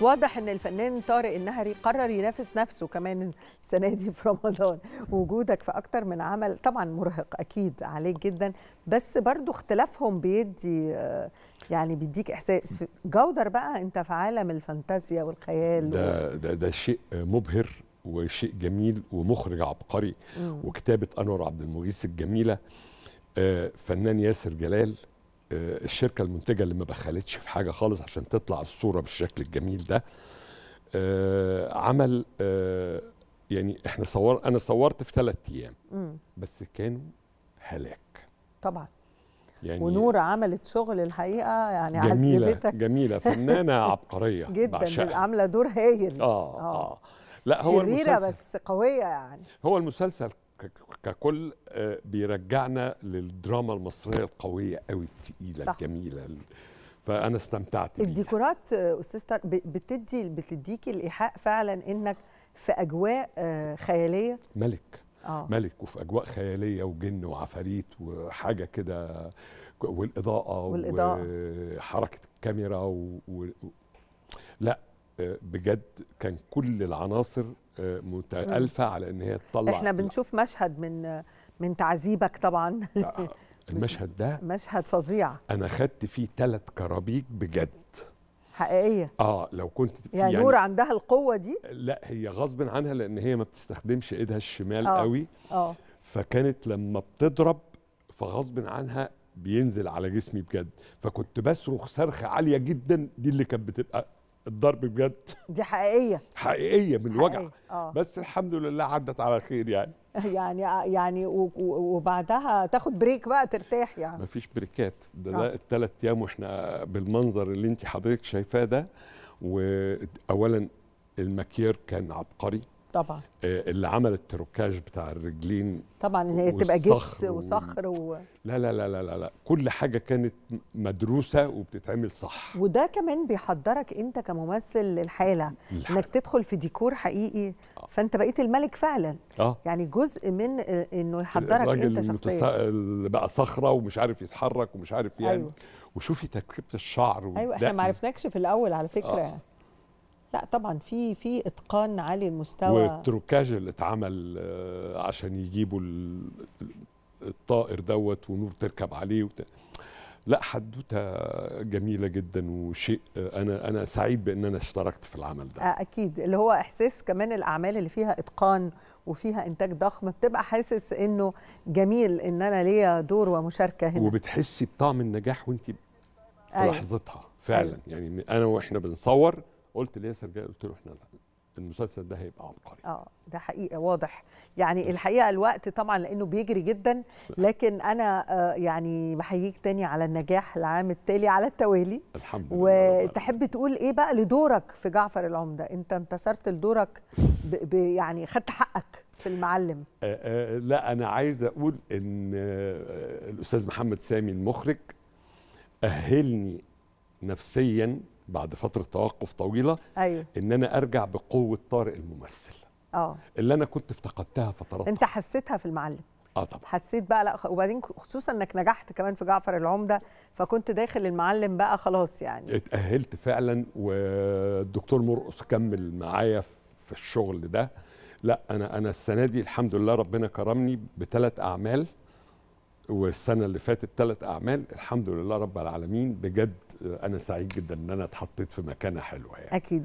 واضح ان الفنان طارق النهري قرر ينافس نفسه كمان السنه دي في رمضان وجودك في اكتر من عمل طبعا مرهق اكيد عليك جدا بس برضو اختلافهم بيدي آه، يعني بيديك احساس جودر بقى انت في عالم الفانتازيا والخيال ده ده, ده شيء مبهر وشيء جميل ومخرج عبقري مم. وكتابه انور عبد المغيث الجميله آه، فنان ياسر جلال آه، الشركه المنتجه اللي ما بخلتش في حاجه خالص عشان تطلع الصوره بالشكل الجميل ده آه، عمل آه، يعني احنا صور انا صورت في ثلاث ايام بس كانوا هلاك طبعا يعني ونور عملت شغل الحقيقه يعني جميلة عزبتك جميله فنانه عبقريه جدا عامله دور هايل آه, اه لا هو شريره بس قويه يعني هو المسلسل ككل آه، بيرجعنا للدراما المصريه القويه قوي صح. الجميله فانا استمتعت بيها. الديكورات آه، استاذ بتدي بتديكي الايحاء فعلا انك في اجواء آه، خياليه ملك آه. ملك وفي اجواء خياليه وجن وعفاريت وحاجه كده والاضاءه والاضاءه وحركه الكاميرا و... و... لا بجد كان كل العناصر متالفه على ان هي تطلع احنا بنشوف مشهد من من تعذيبك طبعا آه، المشهد ده مشهد فظيع انا خدت فيه ثلاث كرابيك بجد حقيقيه اه لو كنت يعني, يعني نور عندها القوه دي لا هي غصب عنها لان هي ما بتستخدمش ايدها الشمال أوه. قوي اه فكانت لما بتضرب فغصب عنها بينزل على جسمي بجد فكنت بصرخ صرخه عاليه جدا دي اللي كانت بتبقى الضرب بجد دي حقيقيه حقيقيه من الوجع آه. بس الحمد لله عدت على خير يعني يعني يعني وبعدها تاخد بريك بقى ترتاح يعني مفيش بريكات ده, ده آه. الثلاث ايام واحنا بالمنظر اللي انت حضرتك شايفاه ده واولا المكير كان عبقري طبعا آه، اللي عملت التركاج بتاع الرجلين طبعا هي تبقى جبس وصخر و... لا لا لا لا لا كل حاجه كانت مدروسه وبتتعمل صح وده كمان بيحضرك انت كممثل للحاله انك تدخل في ديكور حقيقي آه. فانت بقيت الملك فعلا آه. يعني جزء من آه، انه يحضرك انت شخصيا اللي بقى صخره ومش عارف يتحرك ومش عارف يعني أيوة. وشوفي تركيبه الشعر ايوه احنا ما عرفناكش في الاول على فكره آه. لا طبعا في في اتقان عالي المستوى والتروكاج اللي اتعمل آه، عشان يجيبوا الطائر دوت ونور تركب عليه وت... لا حدوته جميله جدا وشيء آه، انا انا سعيد بان انا اشتركت في العمل ده آه، اكيد اللي هو احساس كمان الاعمال اللي فيها اتقان وفيها انتاج ضخم بتبقى حاسس انه جميل ان انا ليا دور ومشاركه هنا وبتحسي بطعم النجاح وانت في أيوة. لحظتها فعلا أيوة. يعني انا واحنا بنصور قلت ليا جاي قلت له احنا المسلسل ده هيبقى عبقري اه ده حقيقه واضح يعني الحقيقه الوقت طبعا لانه بيجري جدا لكن انا آه، يعني بحييك تاني على النجاح العام التالي على التوالي الحمد لله وتحب تقول ايه بقى لدورك في جعفر العمده انت انتصرت لدورك ب... ب... يعني خدت حقك في المعلم آآ آه، آآ آه، لا انا عايز اقول ان الاستاذ محمد سامي المخرج اهلني نفسيا بعد فتره توقف طويله أيوه. ان انا ارجع بقوه طارق الممثل اه اللي انا كنت افتقدتها فترات انت حسيتها في المعلم اه طبعا حسيت بقى لا وبعدين خصوصا انك نجحت كمان في جعفر العمده فكنت داخل المعلم بقى خلاص يعني اتاهلت فعلا والدكتور مرقص كمل معايا في الشغل ده لا انا انا السنه دي الحمد لله ربنا كرمني بثلاث اعمال والسنه اللي فاتت ثلاث اعمال الحمد لله رب العالمين بجد انا سعيد جدا ان انا اتحطيت في مكانه حلوه يعني اكيد